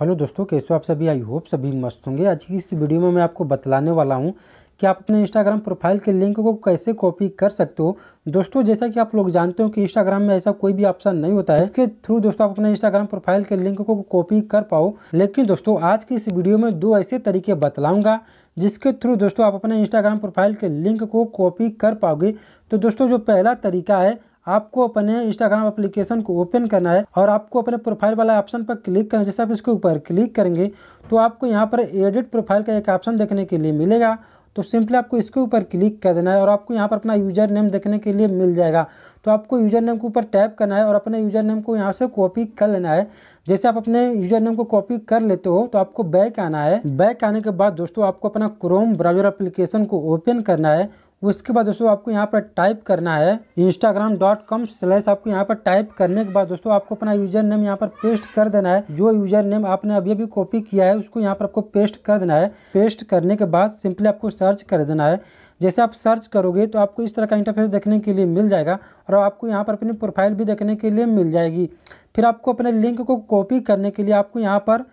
hello दोस्तों कैसे हो आप सभी आई होप सभी मस्त होंगे आज की इस वीडियो में मैं आपको बतलाने वाला हूं कि आप अपने इंस्टाग्राम प्रोफाइल के लिंक को कैसे कॉपी कर सकते हो दोस्तों जैसा कि आप लोग जानते हो कि इंस्टाग्राम में ऐसा कोई भी ऑप्शन नहीं होता है इसके थ्रू दोस्तों आप अपने इंस्टाग्राम प्रोफाइल के लिंक को कॉपी कर पाओ लेकिन दोस्तों आज की इस वीडियो में दो ऐसे तरीके बतलाऊंगा जिसके थ्रू दोस्तों आप अपने इंस्टाग्राम प्रोफाइल के लिंक को कॉपी कर पाओगे तो दोस्तों जो पहला तरीका है आपको अपने इंस्टाग्राम एप्लीकेशन को ओपन करना है और आपको अपने प्रोफाइल वाला ऑप्शन पर क्लिक करना है जैसे आप इसके ऊपर क्लिक करेंगे तो आपको यहाँ पर एडिट प्रोफाइल का एक ऑप्शन देखने के लिए मिलेगा तो सिंपली आपको इसके ऊपर क्लिक कर देना है और आपको यहाँ पर अपना यूज़र नेम देखने के लिए मिल जाएगा तो आपको यूज़र नेम के ऊपर टैप करना है और अपने यूज़र नेम को यहाँ से कॉपी कर लेना है जैसे आप अपने यूज़र नेम को कॉपी कर लेते हो तो आपको बैक आना है बैक आने के बाद दोस्तों आपको अपना क्रोम ब्राउजर अप्लीकेशन को ओपन करना है उसके बाद दोस्तों आपको यहाँ पर टाइप करना है इंस्टाग्राम डॉट कॉम स्लैश आपको यहाँ पर टाइप करने के बाद दोस्तों आपको अपना यूजर नेम यहाँ पर पेस्ट कर देना है जो यूजर नेम आपने अभी अभी कॉपी किया है उसको यहाँ पर आपको पेस्ट कर देना है पेस्ट करने के बाद सिंपली आपको सर्च कर देना है जैसे आप सर्च करोगे तो आपको इस तरह का इंटरफेस देखने के लिए मिल जाएगा और आपको यहाँ पर अपनी प्रोफाइल भी देखने के लिए मिल जाएगी फिर आपको अपने लिंक को कॉपी करने के लिए आपको यहाँ पर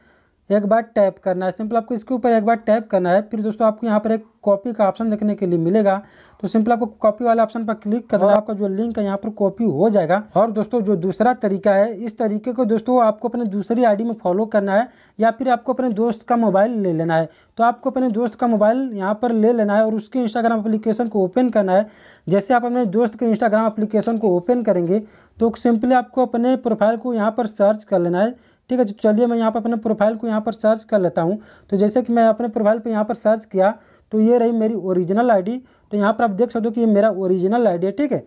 एक बार टैप करना है सिंपल आपको इसके ऊपर एक बार टैप करना है फिर दोस्तों आपको यहाँ पर एक कॉपी का ऑप्शन देखने के लिए मिलेगा तो सिंपल आपको कॉपी वाले ऑप्शन पर क्लिक करना है आपका जो लिंक है यहाँ पर कॉपी हो जाएगा और दोस्तों जो दूसरा तरीका है इस तरीके को दोस्तों आपको अपने दूसरी आई में फॉलो करना है या फिर आपको अपने दोस्त का मोबाइल ले लेना है तो आपको अपने दोस्त का मोबाइल यहाँ पर ले लेना है और उसके इंस्टाग्राम अप्लीकेशन को ओपन करना है जैसे आप अपने दोस्त के इंस्टाग्राम अप्लीकेशन को ओपन करेंगे तो सिंपली आपको अपने प्रोफाइल को यहाँ पर सर्च कर लेना है ठीक है चलिए मैं यहाँ पर अपने प्रोफाइल को यहाँ पर सर्च कर लेता हूँ तो जैसे कि मैं अपने प्रोफाइल पर यहाँ पर सर्च किया तो ये रही मेरी ओरिजिनल आईडी तो यहाँ पर आप देख सकते हो कि ये मेरा ओरिजिनल आईडी है ठीक है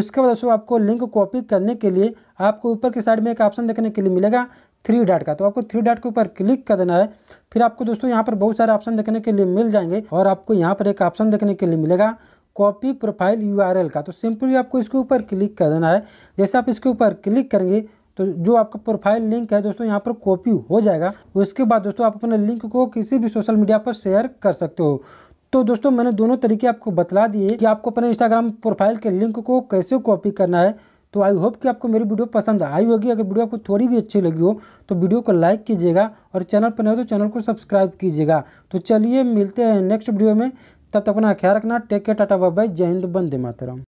उसके बाद दोस्तों आपको लिंक कॉपी करने के लिए आपको ऊपर के साइड में एक ऑप्शन देखने के लिए मिलेगा थ्री डॉट का तो आपको थ्री डॉट के ऊपर क्लिक कर देना है फिर आपको दोस्तों यहाँ पर बहुत सारे ऑप्शन देखने के लिए मिल जाएंगे और आपको यहाँ पर एक ऑप्शन देखने के लिए मिलेगा कॉपी प्रोफाइल यूआरएल का तो सिंपली आपको इसके ऊपर क्लिक कर देना है जैसे आप इसके ऊपर क्लिक करेंगे तो जो आपका प्रोफाइल लिंक है दोस्तों यहाँ पर कॉपी हो जाएगा उसके बाद दोस्तों आप अपने लिंक को किसी भी सोशल मीडिया पर शेयर कर सकते हो तो दोस्तों मैंने दोनों तरीके आपको बतला दिए कि आपको अपने इंस्टाग्राम प्रोफाइल के लिंक को कैसे कॉपी करना है तो आई होप कि आपको मेरी वीडियो पसंद आई होगी अगर वीडियो आपको थोड़ी भी अच्छी लगी हो तो वीडियो को लाइक कीजिएगा और चैनल पर नए हो तो चैनल को सब्सक्राइब कीजिएगा तो चलिए मिलते हैं नेक्स्ट वीडियो में तब तक अपना ख्याल रखना टेक केयर टाटा बाय जय हिंद बंदे मातरम